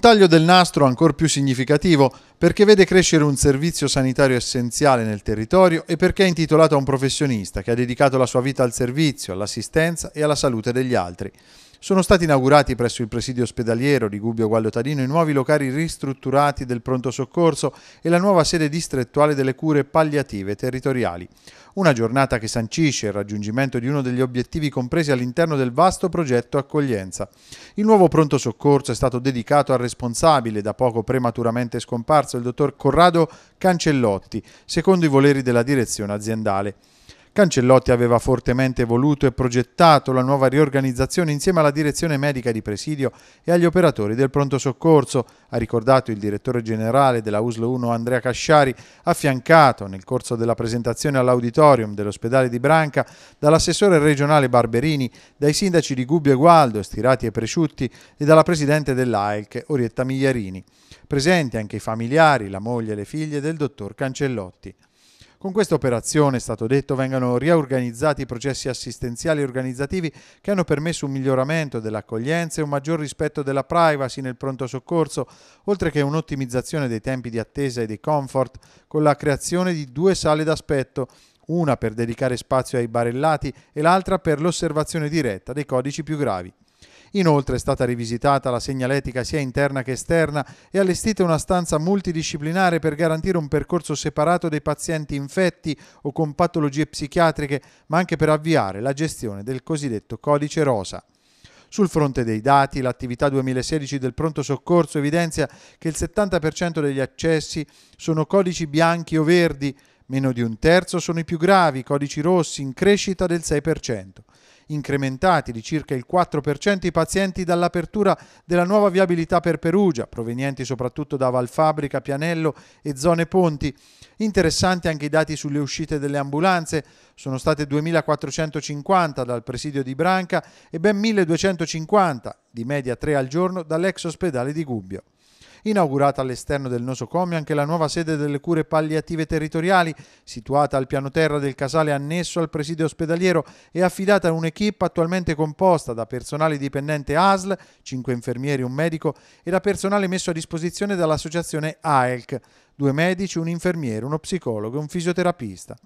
Un taglio del nastro ancora più significativo perché vede crescere un servizio sanitario essenziale nel territorio e perché è intitolato a un professionista che ha dedicato la sua vita al servizio, all'assistenza e alla salute degli altri. Sono stati inaugurati presso il presidio ospedaliero di Gubbio Tadino i nuovi locali ristrutturati del pronto soccorso e la nuova sede distrettuale delle cure palliative territoriali. Una giornata che sancisce il raggiungimento di uno degli obiettivi compresi all'interno del vasto progetto accoglienza. Il nuovo pronto soccorso è stato dedicato al responsabile, da poco prematuramente scomparso, il dottor Corrado Cancellotti, secondo i voleri della direzione aziendale. Cancellotti aveva fortemente voluto e progettato la nuova riorganizzazione insieme alla direzione medica di presidio e agli operatori del pronto soccorso, ha ricordato il direttore generale della USL 1 Andrea Casciari, affiancato nel corso della presentazione all'auditorium dell'ospedale di Branca dall'assessore regionale Barberini, dai sindaci di Gubbio e Gualdo, Stirati e Presciutti e dalla presidente dell'AELC Orietta Migliarini. Presenti anche i familiari, la moglie e le figlie del dottor Cancellotti. Con questa operazione, è stato detto, vengano riorganizzati i processi assistenziali e organizzativi che hanno permesso un miglioramento dell'accoglienza e un maggior rispetto della privacy nel pronto soccorso, oltre che un'ottimizzazione dei tempi di attesa e dei comfort con la creazione di due sale d'aspetto, una per dedicare spazio ai barellati e l'altra per l'osservazione diretta dei codici più gravi. Inoltre è stata rivisitata la segnaletica sia interna che esterna e allestita una stanza multidisciplinare per garantire un percorso separato dei pazienti infetti o con patologie psichiatriche, ma anche per avviare la gestione del cosiddetto codice rosa. Sul fronte dei dati, l'attività 2016 del pronto soccorso evidenzia che il 70% degli accessi sono codici bianchi o verdi, meno di un terzo sono i più gravi, codici rossi in crescita del 6% incrementati di circa il 4% i pazienti dall'apertura della nuova viabilità per Perugia, provenienti soprattutto da Valfabbrica, Pianello e zone Ponti. Interessanti anche i dati sulle uscite delle ambulanze, sono state 2450 dal presidio di Branca e ben 1250, di media 3 al giorno, dall'ex ospedale di Gubbio inaugurata all'esterno del nosocomio anche la nuova sede delle cure palliative territoriali, situata al piano terra del casale annesso al presidio ospedaliero e affidata a un'equipe attualmente composta da personale dipendente ASL, 5 infermieri, e un medico e da personale messo a disposizione dall'associazione AELC due medici, un infermiere, uno psicologo e un fisioterapista.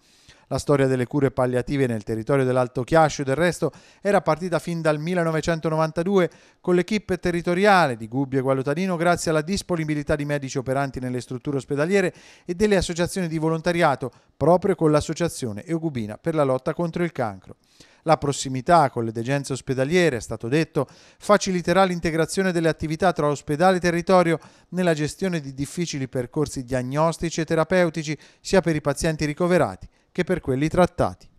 La storia delle cure palliative nel territorio dell'Alto Chiascio del resto era partita fin dal 1992 con l'equipe territoriale di Gubbio e Gualotadino grazie alla disponibilità di medici operanti nelle strutture ospedaliere e delle associazioni di volontariato proprio con l'associazione Eugubina per la lotta contro il cancro. La prossimità con le degenze ospedaliere, è stato detto, faciliterà l'integrazione delle attività tra ospedale e territorio nella gestione di difficili percorsi diagnostici e terapeutici sia per i pazienti ricoverati che per quelli trattati.